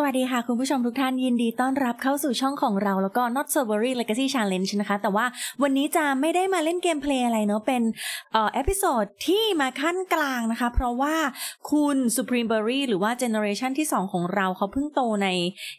สวัสดีค่ะคุณผู้ชมทุกท่านยินดีต้อนรับเข้าสู่ช่องของเราแล้วก็ Not s o r e r y Legacy Challenge นะคะ แต่ว่าวันนี้จะไม่ได้มาเล่นเกมเพลย์อะไรเนาะเป็นเอ่อเอพิโซดที่มาขั้นกลางนะคะ เพราะว่าคุณ Supreme Berry หรือว่า Generation ที่ 2ของเราเขาเพิ่งโตใน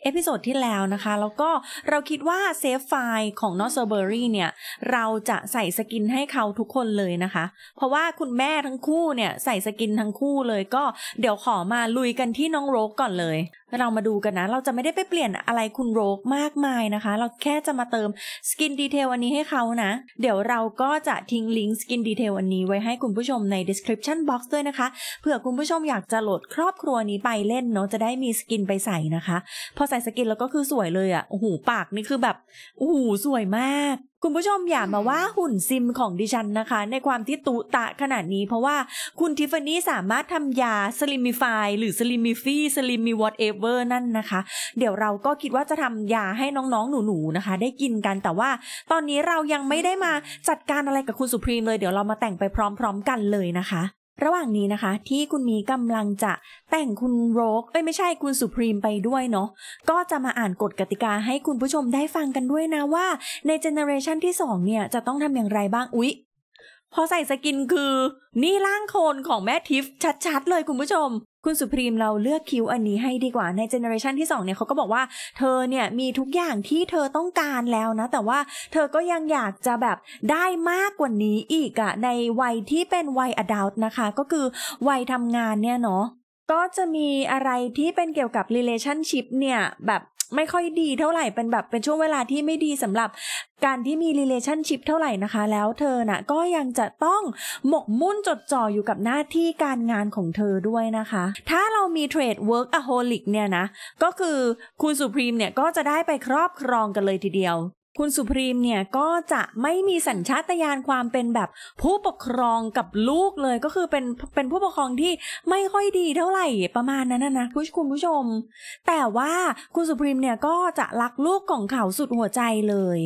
เอพิโซดที่แล้วนะคะ แล้วก็เราคิดว่าเซฟไฟล์ของ Not s o r e r y เนี่ย เราจะใส่สกินให้เขาทุกคนเลยนะคะ เพราะว่าคุณแม่ทั้งคู่เนี่ยใส่สกินทั้งคู่เลย ก็เดี๋ยวขอมาลุยกันที่น้องโรกก่อนเลยเรามาดูกันนะ เราจะไม่ได้ไปเปลี่ยนอะไรคุณโรกมากมายนะคะ เราแค่จะมาเติมสกินดีเทลอันนี้ให้เขานะ เดี๋ยวเราก็จะทิ้งลิงก์สกินดีเทลอันนี้ไว้ให้คุณผู้ชมใน description box ด้วยนะคะเผื่อคุณผู้ชมอยากจะโหลดครอบครัวนี้ไปเล่นเนาะ จะได้มีสกินไปใส่นะคะ พอใส่สกินแล้วก็คือสวยเลยอะ่ะ โอ้โห ปากนี่คือแบบ โอ้โห สวยมากคุณผู้ชมอย่ามาว่าหุ่นซิมของดิฉันนะคะ ในความที่ตุตะขนาดนี้ เพราะว่าคุณทิฟฟานี่สามารถทำยาสลิมมิฟายหรือสลิมมิฟี่สลิมมิวอตเอเวอร์นั่นนะคะ เดี๋ยวเราก็คิดว่าจะทำยาให้น้องๆหนูๆนะคะได้กินกันแต่ว่าตอนนี้เรายังไม่ได้มาจัดการอะไรกับคุณสุพรีมเลยเดี๋ยวเรามาแต่งไปพร้อมๆกันเลยนะคะระหว่างนี้นะคะที่คุณมีกำลังจะแต่งคุณโรกเอ้ยไม่ใช่คุณสุพรีมไปด้วยเนาะก็จะมาอ่านกฎกติกาให้คุณผู้ชมได้ฟังกันด้วยนะว่าในเจเนอเรชันที่2 เนี่ยจะต้องทำอย่างไรบ้างอุ๊ยพอใส่สกินคือนี่ร่างโคลนของแม่ทิฟชัดๆเลยคุณผู้ชม คุณสุพรีมเราเลือกคิวอันนี้ให้ดีกว่าในเจเนอเรชันที่2เนี่ยเขาก็บอกว่าเธอเนี่ยมีทุกอย่างที่เธอต้องการแล้วนะ แต่ว่าเธอก็ยังอยากจะแบบได้มากกว่านี้อีกอะในวัยที่เป็นวัยอดัลต์นะคะ ก็คือวัยทำงานเนี่ยเนาะก็จะมีอะไรที่เป็นเกี่ยวกับ relationship เนี่ยแบบไม่ค่อยดีเท่าไหร่ เป็นแบบเป็นช่วงเวลาที่ไม่ดีสำหรับการที่มี relationship เท่าไหร่นะคะ แล้วเธอน่ะก็ยังจะต้องหมกมุ่นจดจ่ออยู่กับหน้าที่การงานของเธอด้วยนะคะ ถ้าเรามีเทรด workaholic เนี่ยนะก็คือคุณสุพรีมเนี่ยก็จะได้ไปครอบครองกันเลยทีเดียวคุณสุพรีมเนี่ยก็จะไม่มีสัญชาตญาณความเป็นแบบผู้ปกครองกับลูกเลยก็คือเป็นเป็นผู้ปกครองที่ไม่ค่อยดีเท่าไหร่ประมาณนั้นนะคุณคุณผู้ชมแต่ว่าคุณสุพรีมเนี่ยก็จะรักลูกของเขาสุดหัวใจเลย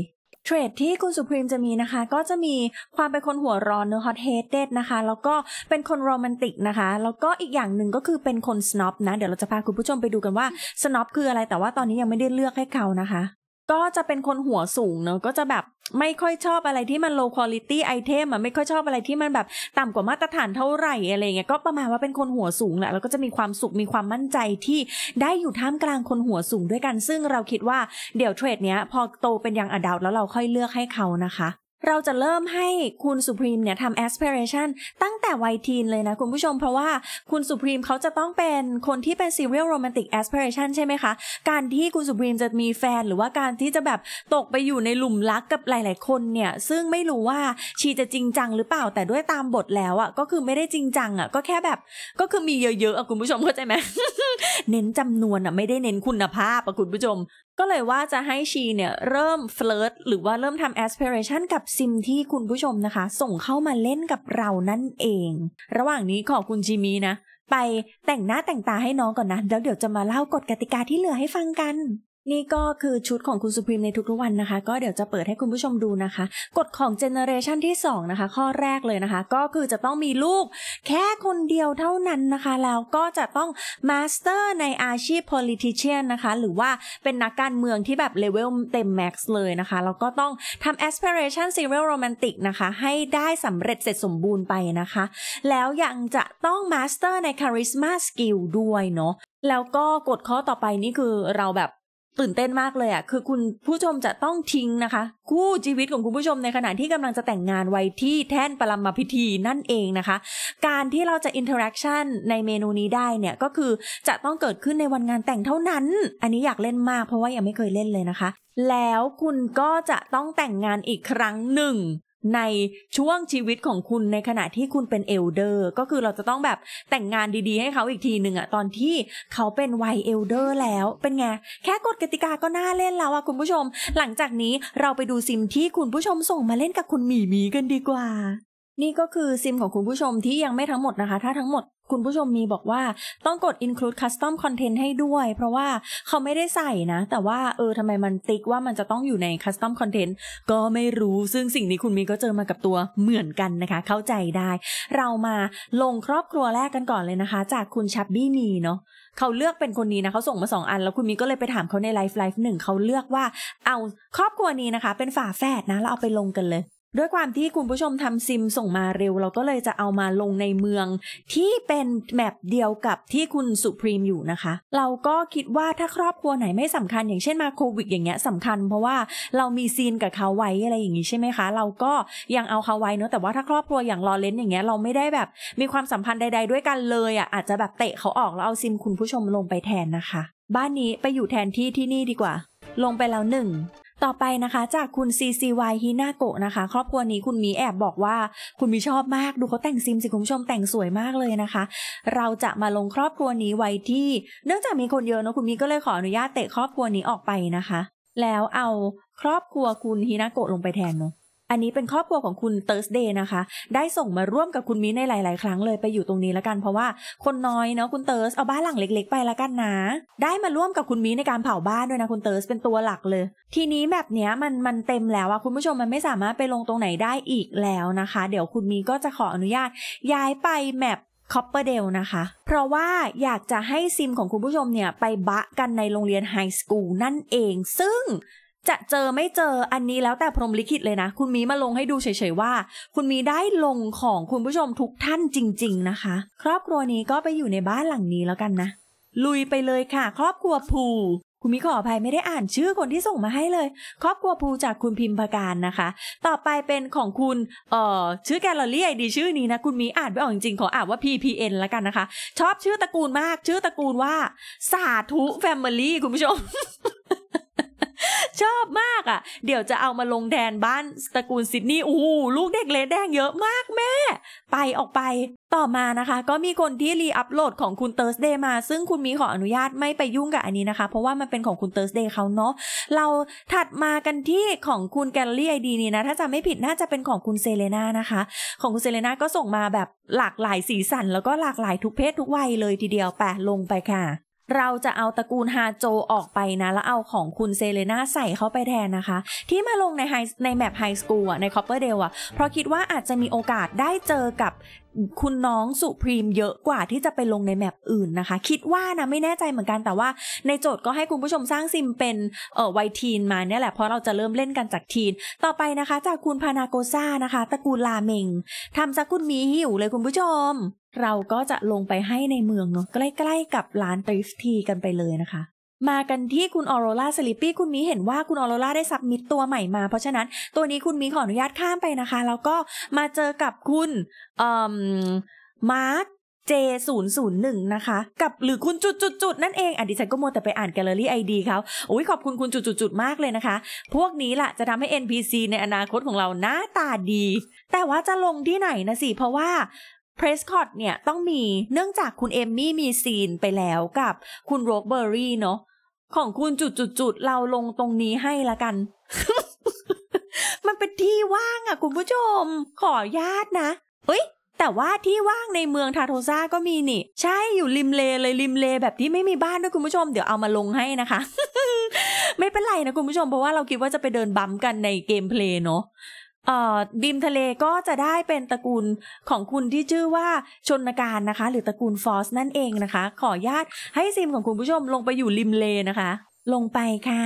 เทรดที่คุณสุพรีมจะมีนะคะ ก็จะมีความเป็นคนหัวร้อนเนื้อฮอตเฮเดดนะคะ แล้วก็เป็นคนโรแมนติกนะคะแล้วก็อีกอย่างหนึ่งก็คือเป็นคนสโนบนะเดี๋ยวเราจะพาคุณผู้ชมไปดูกันว่าสโนบคืออะไรแต่ว่าตอนนี้ยังไม่ได้เลือกให้เขานะคะก็จะเป็นคนหัวสูงเนอะก็จะแบบไม่ค่อยชอบอะไรที่มัน low quality item อ่ะไม่ค่อยชอบอะไรที่มันแบบต่ำกว่ามาตรฐานเท่าไหร่อะไรเงี้ย ก็ประมาณว่าเป็นคนหัวสูงแหละ แล้วก็จะมีความสุข มีความมั่นใจที่ได้อยู่ท่ามกลางคนหัวสูงด้วยกัน ซึ่งเราคิดว่าเดี๋ยวเทรดเนี้ยพอโตเป็นยังอดาวแล้วเราค่อยเลือกให้เขานะคะเราจะเริ่มให้คุณสุพรีมเนี่ยทำ aspiration ตั้งแต่วัยทีนเลยนะคุณผู้ชม เพราะว่าคุณสุพรีมเขาจะต้องเป็นคนที่เป็น serial romantic aspiration ใช่ไหมคะ การที่คุณสุพรีมจะมีแฟนหรือว่าการที่จะแบบตกไปอยู่ในหลุมรักกับหลายๆคนเนี่ย ซึ่งไม่รู้ว่าชีจะจริงจังหรือเปล่าแต่ด้วยตามบทแล้วอะ่ะก็คือไม่ได้จริงจังอะ่ะก็แค่แบบ ก็คือมีเยอะๆอ่ะคุณผู้ชมเข้าใจไหมเน้นจำนวนอะ่ะไม่ได้เน้นคุณภาพอ่ะคุณผู้ชมก็เลยว่าจะให้ชีเนี่ยเริ่มเฟลิร์ตหรือว่าเริ่มทำแอสเพรชันกับซิมที่คุณผู้ชมนะคะ ส่งเข้ามาเล่นกับเรานั่นเอง ระหว่างนี้ขอบคุณจีมีนะ ไปแต่งหน้าแต่งตาให้น้องก่อนนะ แล้วเดี๋ยวจะมาเล่ากฎกติกาที่เหลือให้ฟังกันนี่ก็คือชุดของคุณสุพรีมในทุกๆวันนะคะ ก็เดี๋ยวจะเปิดให้คุณผู้ชมดูนะคะกฎของเจเนอเรชันที่ 2 นะคะ ข้อแรกเลยนะคะ ก็คือจะต้องมีลูกแค่คนเดียวเท่านั้นนะคะ แล้วก็จะต้องมาสเตอร์ในอาชีพ politician นะคะ หรือว่าเป็นนักการเมืองที่แบบเลเวลเต็มแม็กซ์เลยนะคะแล้วก็ต้องทำ aspiration serial romantic นะคะ ให้ได้สำเร็จเสร็จสมบูรณ์ไปนะคะ แล้วยังจะต้องมาสเตอร์ใน charisma skill ด้วยเนาะแล้วก็กฎข้อต่อไปนี่คือเราแบบตื่นเต้นมากเลยอ่ะ คือคุณผู้ชมจะต้องทิ้งนะคะคู่ชีวิต ของคุณผู้ชมในขณะที่กำลังจะแต่งงานไว้ที่แท่นปรมาพิธีนั่นเองนะคะ การที่เราจะอินเทอร์แอคชั่นในเมนูนี้ได้เนี่ยก็คือจะต้องเกิดขึ้นในวันงานแต่งเท่านั้น อันนี้อยากเล่นมากเพราะว่ายังไม่เคยเล่นเลยนะคะ แล้วคุณก็จะต้องแต่งงานอีกครั้งหนึ่งในช่วงชีวิตของคุณในขณะที่คุณเป็นเอลเดอร์ ก็คือเราจะต้องแบบแต่งงานดีๆให้เขาอีกทีหนึ่งอะตอนที่เขาเป็นวัยเอลเดอร์แล้ว เป็นไง แค่กฎกติกาก็น่าเล่นแล้วอะคุณผู้ชม หลังจากนี้เราไปดูซิมที่คุณผู้ชมส่งมาเล่นกับคุณหมีมีกันดีกว่านี่ก็คือซิมของคุณผู้ชมที่ยังไม่ทั้งหมดนะคะ ถ้าทั้งหมดคุณผู้ชมมีบอกว่าต้องกด include custom content ให้ด้วย เพราะว่าเขาไม่ได้ใส่นะ แต่ว่าเออทำไมมันติ๊กว่ามันจะต้องอยู่ใน custom content ก็ไม่รู้ซึ่งสิ่งนี้คุณมีก็เจอมากับตัวเหมือนกันนะคะ เข้าใจได้ เรามาลงครอบครัวแรกกันก่อนเลยนะคะ จากคุณชับบี้มีเนาะเขาเลือกเป็นคนนี้นะเขาส่งมาสองอัน แล้วคุณมีก็เลยไปถามเขาในไลฟ์ไลฟ์หนึ่งเขาเลือกว่าเอาครอบครัวนี้นะคะ เป็นฝาแฝดนะแล้วเอาไปลงกันเลยด้วยความที่คุณผู้ชมทำซิมส่งมาเร็วเราก็เลยจะเอามาลงในเมืองที่เป็นแมปเดียวกับที่คุณสุพรีมอยู่นะคะเราก็คิดว่าถ้าครอบครัวไหนไม่สำคัญอย่างเช่นมาโควิดอย่างเงี้ยสำคัญ เพราะว่าเรามีซีนกับเขาไว้อะไรอย่างงี้ใช่ไหมคะ เราก็ยังเอาเขาไว้เนอะแต่ว่าถ้าครอบครัวอย่างลอเลนอย่างเงี้ยเราไม่ได้แบบ มีความสัมพันธ์ใดๆ ด้วยกันเลยอ่ะอาจจะแบบเตะเขาออกแล้วเอาซิมคุณผู้ชมลงไปแทนนะคะ บ้านนี้ไปอยู่แทนที่ที่นี่ดีกว่า ลงไปแล้วหนึ่งต่อไปนะคะจากคุณ CCY ฮินาโกะนะคะครอบครัวนี้คุณมีแอบบอกว่าคุณมีชอบมากดูเขาแต่งซิมสิคุณผู้ชมแต่งสวยมากเลยนะคะ เราจะมาลงครอบครัวนี้ไว้ที่ เนื่องจากมีคนเยอะเนาะคุณมีก็เลยขออนุญาตเตะครอบครัวนี้ออกไปนะคะ แล้วเอาครอบครัวคุณฮินาโกะลงไปแทนเนาะอันนี้เป็นครอบครัวของคุณเติร์สเดย์นะคะ ได้ส่งมาร่วมกับคุณมิ้นในหลาย ๆ ครั้งเลยไปอยู่ตรงนี้ละกัน เพราะว่าคนน้อยเนาะคุณเติร์สเอาบ้านหลังเล็ก ๆ ไปละกันนะ ได้มาร่วมกับคุณมิ้นในการเผาบ้านด้วยนะคุณเติร์สเป็นตัวหลักเลย ทีนี้แบบเนี้ยมันมันเต็มแล้วอะคุณผู้ชมมันไม่สามารถไปลงตรงไหนได้อีกแล้วนะคะ เดี๋ยวคุณมนก็จะขออนุญาต ย้ายไปแมปคอปเปอร์เดลนะคะ เพราะว่าอยากจะให้ซิมของคุณผู้ชมเนี่ยไปบะกันในโรงเรียนไฮสคูลนั่นเองซึ่งจะเจอไม่เจออันนี้แล้วแต่พรมลิขิตเลยนะคุณมีมาลงให้ดูเฉยๆว่า คุณมีได้ลงของคุณผู้ชมทุกท่านจริงๆนะคะ ครอบครัวนี้ก็ไปอยู่ในบ้านหลังนี้แล้วกันนะ ลุยไปเลยค่ะครอบครัวภู คุณมีขออภัยไม่ได้อ่านชื่อคนที่ส่งมาให้เลย ครอบครัวภูจากคุณพิมพ์ประการนะคะ ต่อไปเป็นของคุณเอ่อชื่อแกลเลอรี่ไอดีชื่อนี้นะคุณมีอ่านไม่ออกจริงๆขออ่านว่า PPN แล้วกันนะคะ ชอบชื่อตระกูลมากชื่อตระกูลว่า สาธุแฟมิลี่คุณผู้ชมชอบมากอะ่ะเดี๋ยวจะเอามาลงแดนบ้านตระกูลซิดนีย์อู้ลูกเด็กเลดแดงเยอะมากแม่ ไปออกไปต่อมานะคะ ก็มีคนที่รีอัปโหลดของคุณเตอร์สเดย์มาซึ่งคุณมีขออนุญาตไม่ไปยุ่งกับอันนี้นะคะ เพราะว่ามันเป็นของคุณเตอร์สเดย์เขาเนาะเราถัดมากันที่ของคุณแกลลี่ไอดีนี่นะ ถ้าจำไม่ผิดน่าจะเป็นของคุณเซเลนานะคะ ของคุณเซเลนาก็ส่งมาแบบหลากหลายสีสันแล้วก็หลากหลายทุกเพศทุกวัยเลยทีเดียวแปะลงไปค่ะเราจะเอาตระกูลฮาโจออกไปนะ แล้วเอาของคุณเซเลนาใส่เข้าไปแทนนะคะ ที่มาลงในไฮในแมปไฮสคูลอะในคอปเปอร์เดลอะเพราะคิดว่าอาจจะมีโอกาสได้เจอกับคุณน้องสุพรีมเยอะกว่าที่จะไปลงในแมปอื่นนะคะ คิดว่านะไม่แน่ใจเหมือนกัน แต่ว่าในโจทย์ก็ให้คุณผู้ชมสร้างซิมเป็นเอ่อไวทีนมาเนี่ยแหละเพราะเราจะเริ่มเล่นกันจากทีน ต่อไปนะคะ จากคุณพานาโกซ่านะคะตระกูลลาเมงทำสากคุณมีหิวเลยคุณผู้ชมเราก็จะลงไปให้ในเมืองเนาะใกล้ ๆ กับร้านทริฟที กันไปเลยนะคะ มากันที่คุณออโรราสลิปปี้คุณมีเห็นว่าคุณออโรราได้สับมิดตัวใหม่มา เพราะฉะนั้นตัวนี้คุณมีขออนุญาตข้ามไปนะคะแล้วก็มาเจอกับคุณมาร์ค J001 นะคะ กับหรือคุณจุดจุดจุดนั่นเองอดิฉันก็มัวแต่ไปอ่านแกลเลอรี่ไอดีเขาโอ้ยขอบคุณคุณจุดจุดจุดมากเลยนะคะ พวกนี้ล่ะ จะทำให้ NPC ในอนาคตของเราหน้าตาดี แต่ว่าจะลงที่ไหนนะสิเพราะว่าเพรสคอตเนี่ยต้องมีเนื่องจากคุณเอมมี่มีซีนไปแล้วกับคุณโรเบอร์รี่เนาะของคุณจุดๆเราลงตรงนี้ให้ละกัน มันเป็นที่ว่างอะคุณผู้ชมขอญาตนะ เอ้ยแต่ว่าที่ว่างในเมืองทาโทซาก็มีนี่ ใช่ อยู่ริมเลเลยริมเลแบบที่ไม่มีบ้านด้วยคุณผู้ชมเดี๋ยวเอามาลงให้นะคะ ไม่เป็นไรนะคุณผู้ชม เพราะว่าเราคิดว่าจะไปเดินบัมกันในเกมเพลย์เนาะดิมทะเลก็จะได้เป็นตระกูลของคุณที่ชื่อว่าชนการนะคะ หรือตระกูลฟอสนั่นเองนะคะ ขอญาตให้ซิมของคุณผู้ชมลงไปอยู่ริมเลนะคะ ลงไปค่ะ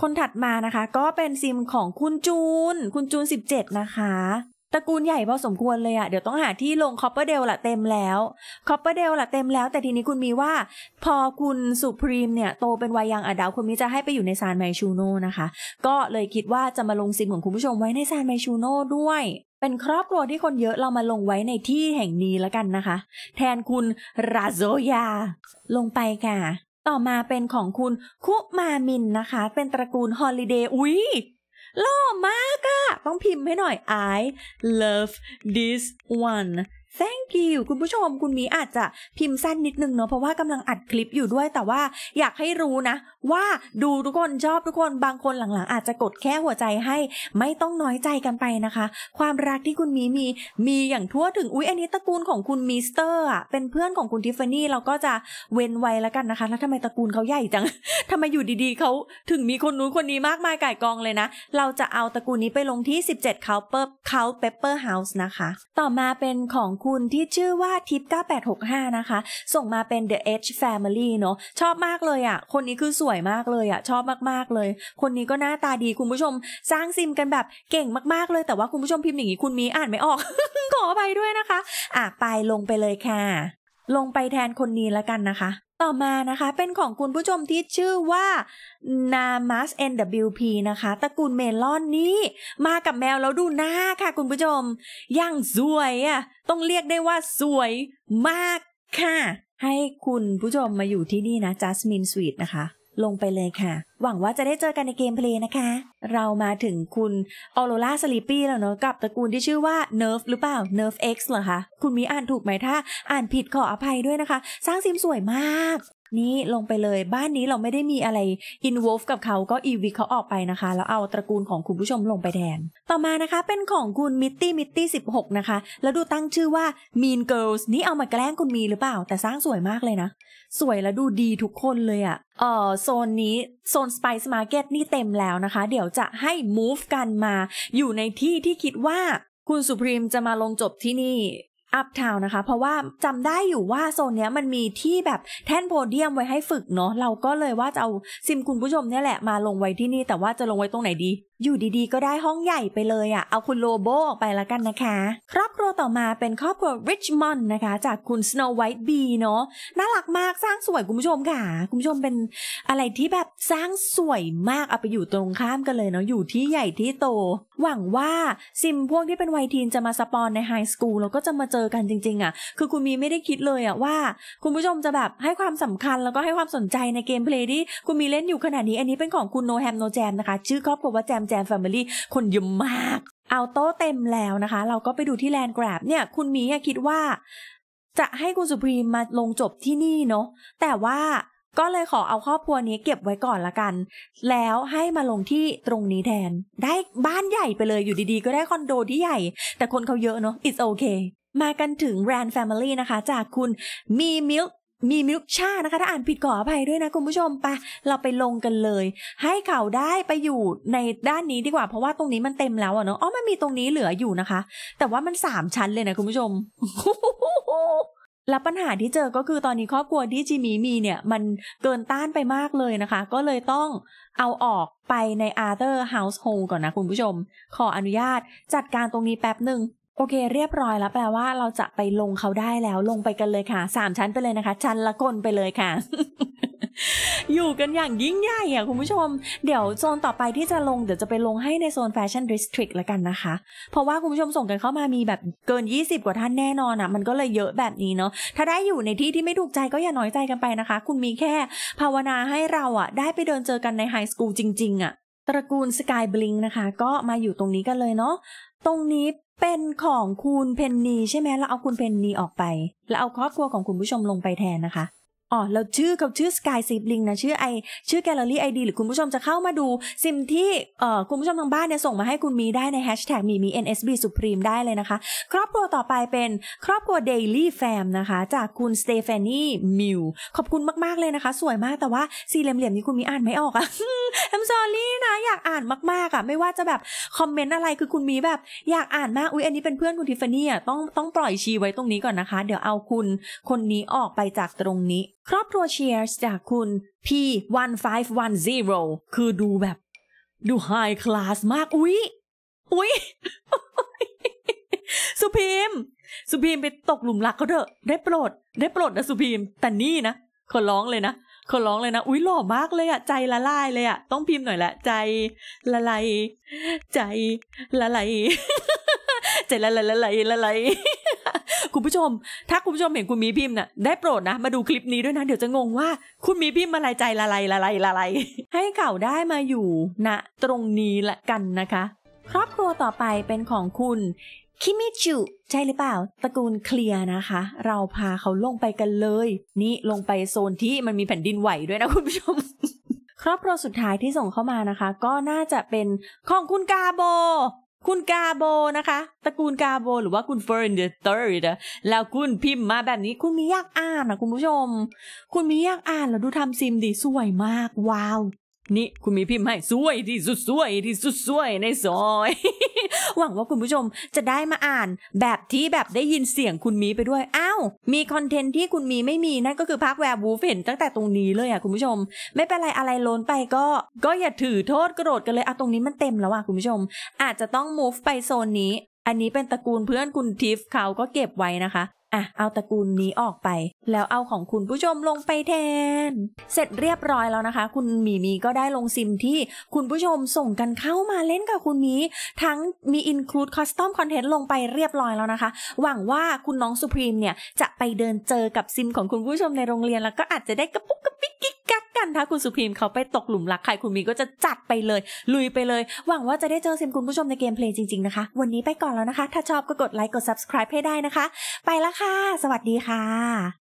คนถัดมานะคะ ก็เป็นซิมของคุณจูน คุณจูน 17 นะคะระกูลใหญ่พอสมควรเลยอะเดี๋ยวต้องหาที่ลงคอปเปอร์เดลละเต็มแล้วคอปเปอร์เดลละเต็มแล้ว แต่ทีนี้คุณมีว่า พอคุณสุพรีมเนี่ย โตเป็นวัยยังอดาลคุณมีจะให้ไปอยู่ในซานไมชูโนนะคะ ก็เลยคิดว่าจะมาลงซิมของคุณผู้ชมไว้ในซานไมชูโนด้วย เป็นครอบครัวที่คนเยอะเรามาลงไว้ในที่แห่งนี้แล้วกันนะคะ แทนคุณราโซยาลงไปค่ะ ต่อมาเป็นของคุณคุมามินนะคะ เป็นตระกูลฮอลิเดย์อุ้ยล่อมาต้องพิมพ์ให้หน่อย I love this one thank you คุณผู้ชมคุณมีอาจจะพิมพ์สั้นนิดนึงเนาะเพราะว่ากำลังอัดคลิปอยู่ด้วยแต่ว่าอยากให้รู้นะ ว่าดูทุกคน ชอบทุกคนบางคนหลังๆ อาจจะกดแค่หัวใจให้ ไม่ต้องน้อยใจกันไปนะคะ ความรักที่คุณมีมีมีอย่างทั่วถึงอุ๊ยอันนี้ตระกูลของคุณมิสเตอร์อ่ะเป็นเพื่อนของคุณทิฟฟานี่เราก็จะเว้นไว้แล้วกันนะคะ แล้วทำไมตระกูลเขาใหญ่จังทำไมอยู่ดีๆเขาถึงมีคนนู้นคนนี้มากมายก่ายกองเลยนะเราจะเอาตระกูลนี้ไปลงที่ 17เา o ์ p e r c าเปเปอร์เฮาส์นะคะ ต่อมาเป็นของคุณที่ชื่อว่าทิป9865 นะคะ ส่งมาเป็น The Edge Family เนาะชอบมากเลยอะ่ะคนนี้คือสวยมากเลยอะ่ะชอบมากๆเลย คนนี้ก็หน้าตาดีคุณผู้ชมสร้างซิมกันแบบเก่งมากๆเลยแต่ว่าคุณผู้ชมพิมพ์อย่างนี้คุณมีอ่านไม่ออก ขอไปด้วยนะคะ อ่ะ ไปลงไปเลยค่ะลงไปแทนคนนี้แล้วกันนะคะ ต่อมานะคะ เป็นของคุณผู้ชมที่ชื่อว่านามัส NWP นะคะ ตระกูลเมลอนนี้ มากับแมวแล้วดูหน้าค่ะคุณผู้ชมย่งสวยอะ่ะ ต้องเรียกได้ว่าสวยมากค่ะ ให้คุณผู้ชมมาอยู่ที่นี่นะจัสมินสวีทนะคะลงไปเลยค่ะ หวังว่าจะได้เจอกันในเกมเพลย์นะคะ เรามาถึงคุณออโรราสลีปปี้แล้วเนาะกับตระกูลที่ชื่อว่าเนิร์ฟหรือเปล่าเเนิร์ฟอ็กซ์เหรอคะ คุณมีอ่านถูกไหมถ้า อ่านผิดขออภัยด้วยนะคะ สร้างซิมสวยมากนี่ลงไปเลยบ้านนี้เราไม่ได้มีอะไรอินวอลฟกับเขาก็อีวิกเขาออกไปนะคะ แล้วเอาตระกูลของคุณผู้ชมลงไปแทนต่อมานะคะเป็นของคุณมิตตี้มิตตี้สิบหกนะคะ แล้วดูตั้งชื่อว่า Mean Girls นี่เอามาแกล้งคุณมีหรือเปล่า แต่สร้างสวยมากเลยนะ สวยแล้วดูดีทุกคนเลยอะ่ะเออโซนนี้ โซน Spice Market นี่เต็มแล้วนะคะ เดี๋ยวจะให้ move กันมา อยู่ในที่ที่คิดว่าคุณสุพรีมจะมาลงจบที่นี่อัพทาวนะคะเพราะว่าจำได้อยู่ว่าโซนเนี้ยมันมีที่แบบแท่นโพเดียมไว้ให้ฝึกเนาะเราก็เลยว่าจะเอาซิมคุณผู้ชมเนี่ยแหละมาลงไว้ที่นี่แต่ว่าจะลงไว้ตรงไหนดี อยู่ดีๆก็ได้ห้องใหญ่ไปเลยอะ่ะเอาคุณโลโบออกไปละกันนะคะ ครอบครัวต่อมาเป็นครอบครัวริชมอนด์นะคะ จากคุณสโนว์ไวท์บีเนาะน่ารักมากสร้างสวยคุณผู้ชมค่ะคุณผู้ชมเป็นอะไรที่แบบสร้างสวยมากเอาไปอยู่ตรงข้ามกันเลยเนาะอยู่ที่ใหญ่ที่โต หวังว่าซิมพวกที่เป็นวัยทีนจะมาสปอนในไฮสคูลแล้วก็จะมาเจจอกันจริงๆอะ่ะคือคุณมีไม่ได้คิดเลยอะ่ะว่าคุณผู้ชมจะแบบให้ความสำคัญแล้วก็ให้ความสนใจในเกมเพลย์ที่คุณมีเล่นอยู่ขนาดนี้ อันนี้เป็นของคุณโนแฮมโนแจมนะคะ ชื่อครอบครัวว่าแจมแจมแฟมิลี่คนเยอะมาก เอาโต้เต็มแล้วนะคะ เราก็ไปดูที่แลนด์กราบเนี่ย คุณมีคิดว่าจะให้คุณสุพรีมมาลงจบที่นี่เนาะแต่ว่าก็เลยขอเอาครอบครัวนี้เก็บไว้ก่อนละกัน แล้วให้มาลงที่ตรงนี้แทน ได้บ้านใหญ่ไปเลย อยู่ดีๆ ก็ได้คอนโดที่ใหญ่ แต่คนเขาเยอะเนาะ it's okay มากันถึงแบรนด์ Family นะคะ จากคุณมีมิลมีมิลชา นะคะ ถ้าอ่านผิดขออภัยด้วยนะคุณผู้ชมปะเราไปลงกันเลย ให้เขาได้ไปอยู่ในด้านนี้ดีกว่า เพราะว่าตรงนี้มันเต็มแล้วอะเนาะ อ๋อ มันมีตรงนี้เหลืออยู่นะคะ แต่ว่ามันสามชั้นเลยนะคุณผู้ชม แล้วปัญหาที่เจอก็คือตอนนี้ครอบครัวที่จิมีมีเนี่ย มันเกินต้านไปมากเลยนะคะ ก็เลยต้องเอาออกไปใน other household ก่อนนะคุณผู้ชม ขออนุญาตจัดการตรงนี้แป๊บหนึ่งโอเคเรียบร้อยแล้ว แปลว่าเราจะไปลงเขาได้แล้วลงไปกันเลยค่ะสามชั้นไปเลยนะคะ ชั้นละคนไปเลยค่ะ อยู่กันอย่างยิ่งใหญ่อ่ะคุณผู้ชม เดี๋ยวโซนต่อไปที่จะลงเดี๋ยวจะไปลงให้ในโซนแฟชั่นดิสทริกละกันนะคะ เพราะว่าคุณผู้ชมส่งกันเข้ามามีแบบเกิน20กว่าท่านแน่นอนอ่ะ มันก็เลยเยอะแบบนี้เนาะถ้าได้อยู่ในที่ที่ไม่ถูกใจก็อย่าน้อยใจกันไปนะคะ คุณมีแค่ ภาวนาให้เราอ่ะ ได้ไปเดินเจอกันในไฮสคูล จริง ๆ อ่ะ ตระกูลสกายบลิงนะคะก็มาอยู่ตรงนี้กันเลยเนาะตรงนี้เป็นของคุณเพนนีใช่ไหมเราเอาคุณเพนนีออกไป แล้วเอาครอบครัวของคุณผู้ชมลงไปแทนนะคะอ๋อแล้วชื่อเขาชื่อ Sky s i b l i n g นะชื่อไอชื่อแกลเลอรี่ไอดีหรือคุณผู้ชมจะเข้ามาดู ซิมที่เอ่อคุณผู้ชมทางบ้านเนี่ยส่งมาให้คุณมีได้ในแฮชแท็กมีมี NSB Supreme ได้เลยนะคะ ครอบครัวต่อไปเป็นครอบครัว Daily Fam นะคะ จากคุณ s t ตฟา a n ่ม m วขอบคุณมาก ๆ เลยนะคะ สวยมากแต่ว่าสี่เหลี่ยมๆนี้คุณมีอ่านไม่ออกอะ I'm sorry นะอยากอ่านมากๆอะไม่ว่าจะแบบคอมเมนต์อะไรคือคุณมีแบบอยากอ่านมากอุ้ยอันนี้เป็นเพื่อนคุณทิฟฟานี่อะต้องต้องปล่อยชีไว้ตรงนี้ก่อนนะคะเดี๋ยวเอาคุณ คนนี้ออกไปจากตรงนี้ครอบครัวเชียร์จากคุณ P1510 คือดูแบบ ดูไฮคลาสมาก อุ๊ยอุ๊ยสุพิมสุพิมไปตกหลุมรักเขาเถอะ ได้โปรด ได้โปรดนะสุพิมแต่นี่นะขอร้องเลยนะขอร้องเลยนะ อุ๊ยหล่อมากเลยอะใจละลายเลยอะต้องพิมพ์หน่อยละ ใจ ละลาย ใจละลาย ใจละลาย ละลายละลายคุณผู้ชม ถ้าคุณผู้ชมเห็นคุณมีพิมพ์น่ะได้โปรดนะ มาดูคลิปนี้ด้วยนะ เดี๋ยวจะงงว่าคุณมีพิมพ์อะไรใจละลายละลายละลายให้เก่าได้มาอยู่ณนะตรงนี้ละกันนะคะ ครอบครัวต่อไปเป็นของคุณคิมิจุใช่หรือเปล่า ตระกูลเคลียร์นะคะเราพาเขาลงไปกันเลย นี่ลงไปโซนที่มันมีแผ่นดินไหวด้วยนะคุณผู้ชม ครอบครัวสุดท้ายที่ส่งเข้ามานะคะ ก็น่าจะเป็นของคุณกาโบคุณกาโบนะคะตระกูลกาโบหรือว่าคุณเฟอร์นเดอร์อนะแล้วคุณพิมพ์มาแบบนี้คุณมียากอ่านนะคุณผู้ชม คุณมียากอ่านแล้วดูทำซิมดีสวยมากว้าวนี่คุณมีพิมพ์ให้สวยที่สุดสวยที่สุดสวยในซอย หวังว่าคุณผู้ชมจะได้มาอ่านแบบที่แบบได้ยินเสียงคุณมีไปด้วย อ้าว มีคอนเทนต์ที่คุณมีไม่มีนั่นก็คือพักแวร์บูฟเห็นตั้งแต่ตรงนี้เลยอ่ะคุณผู้ชม ไม่เป็นไรอะไรล้นไปก็ ก็อย่าถือโทษโกรธกันเลยอะตรงนี้มันเต็มแล้วอ่ะคุณผู้ชม อาจจะต้อง move ไปโซนนี้ อันนี้เป็นตระกูลเพื่อนคุณทิฟเขาก็เก็บไว้นะคะ่ะเอาตระกูลนี้ออกไปแล้วเอาของคุณผู้ชมลงไปแทน เสร็จเรียบร้อยแล้วนะคะ คุณมีมีก็ได้ลงซิมที่คุณผู้ชมส่งกันเข้ามาเล่นกับคุณมีทั้งมีอินคลูดคอสตอมคอนเทนต์ลงไปเรียบร้อยแล้วนะคะ หวังว่าคุณน้องสุพรีมเนี่ยจะไปเดินเจอกับซิมของคุณผู้ชมในโรงเรียนแล้วก็อาจจะได้กระปุกันถ้าคุณสุพีมเขาไปตกหลุมรัก ใครคุณมีก็จะจัดไปเลย ลุยไปเลย หวังว่าจะได้เจอเซมคุณผู้ชมในเกมเพลย์จริงๆนะคะ วันนี้ไปก่อนแล้วนะคะ ถ้าชอบก็กดไลค์ กด subscribe ให้ได้นะคะ ไปละค่ะ สวัสดีค่ะ